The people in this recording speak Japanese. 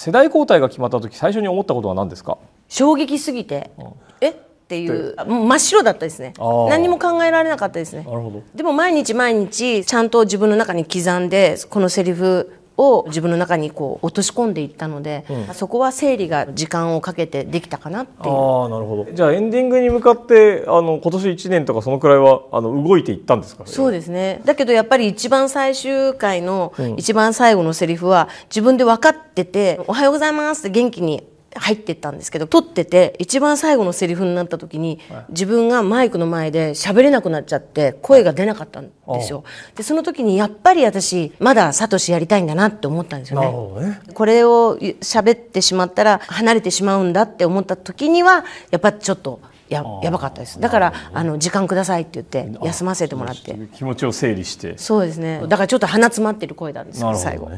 世代交代が決まった時最初に思ったことは何ですか衝撃すぎて、うん、えっていう真っ白だったですね何も考えられなかったですねでも毎日毎日ちゃんと自分の中に刻んでこのセリフを自分の中にこう落とし込んでいったので、うん、そこは整理が時間をかけてできたかなっていうああなるほどじゃあエンディングに向かってあの今年1年とかそのくらいはあの動いていったんですかそうですねだけどやっぱり一番最終回の一番最後のセリフは自分で分かってて「おはようございます」って元気に入ってったんですけど撮ってて一番最後のセリフになった時に自分がマイクの前で喋れなくなっちゃって声が出なかったんですよでその時にやっぱり私まだサトシやりたいんだなって思ったんですよね、ね、これを喋ってしまったら離れてしまうんだって思った時にはやっぱちょっとややばかったですだからあの時間くださいって言って休ませてもらって気持ちを整理してそうですねだからちょっと鼻詰まってる声なんですよ、ね、最後。